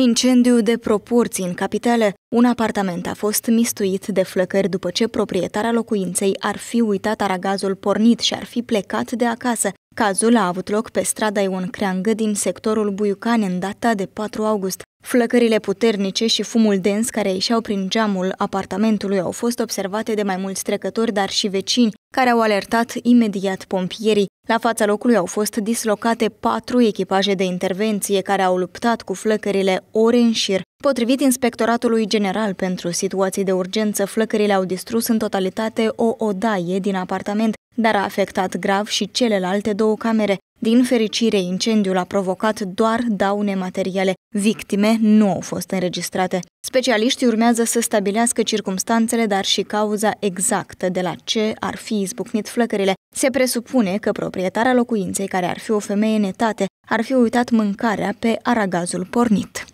Incendiu de proporții în capitale. Un apartament a fost mistuit de flăcări după ce proprietarea locuinței ar fi uitat aragazul pornit și ar fi plecat de acasă. Cazul a avut loc pe strada Ion Creangă din sectorul Buiucane în data de 4 august. Flăcările puternice și fumul dens care ieșeau prin geamul apartamentului au fost observate de mai mulți trecători, dar și vecini, care au alertat imediat pompierii. La fața locului au fost dislocate patru echipaje de intervenție care au luptat cu flăcările ore în șir. Potrivit Inspectoratului General pentru Situații de Urgență, flăcările au distrus în totalitate o odaie din apartament, dar a afectat grav și celelalte două camere. Din fericire, incendiul a provocat doar daune materiale. Victime nu au fost înregistrate. Specialiștii urmează să stabilească circumstanțele, dar și cauza exactă de la ce ar fi izbucnit flăcările. Se presupune că proprietarea locuinței, care ar fi o femeie netate, ar fi uitat mâncarea pe aragazul pornit.